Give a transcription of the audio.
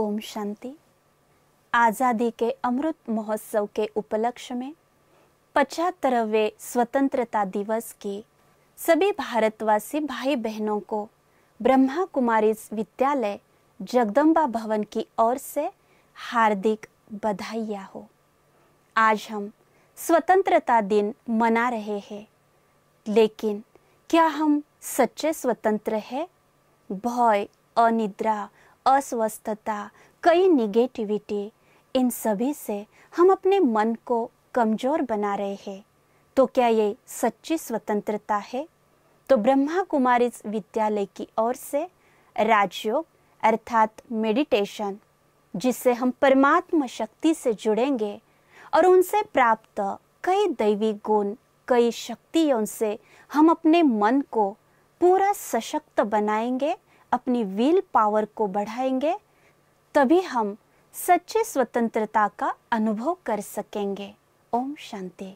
ओम शांति आज़ादी के अमृत महोत्सव के उपलक्ष्य में पचहत्तरवे स्वतंत्रता दिवस की सभी भारतवासी भाई बहनों को ब्रह्मा कुमारी विद्यालय जगदम्बा भवन की ओर से हार्दिक बधाइया हो आज हम स्वतंत्रता दिन मना रहे हैं लेकिन क्या हम सच्चे स्वतंत्र हैं भय अनिद्रा अस्वस्थता कई निगेटिविटी इन सभी से हम अपने मन को कमज़ोर बना रहे हैं तो क्या ये सच्ची स्वतंत्रता है तो ब्रह्मा कुमारी विद्यालय की ओर से राजयोग अर्थात मेडिटेशन जिससे हम परमात्मा शक्ति से जुड़ेंगे और उनसे प्राप्त कई दैवी गुण कई शक्तियों से हम अपने मन को पूरा सशक्त बनाएंगे अपनी विल पावर को बढ़ाएंगे तभी हम सच्ची स्वतंत्रता का अनुभव कर सकेंगे ओम शांति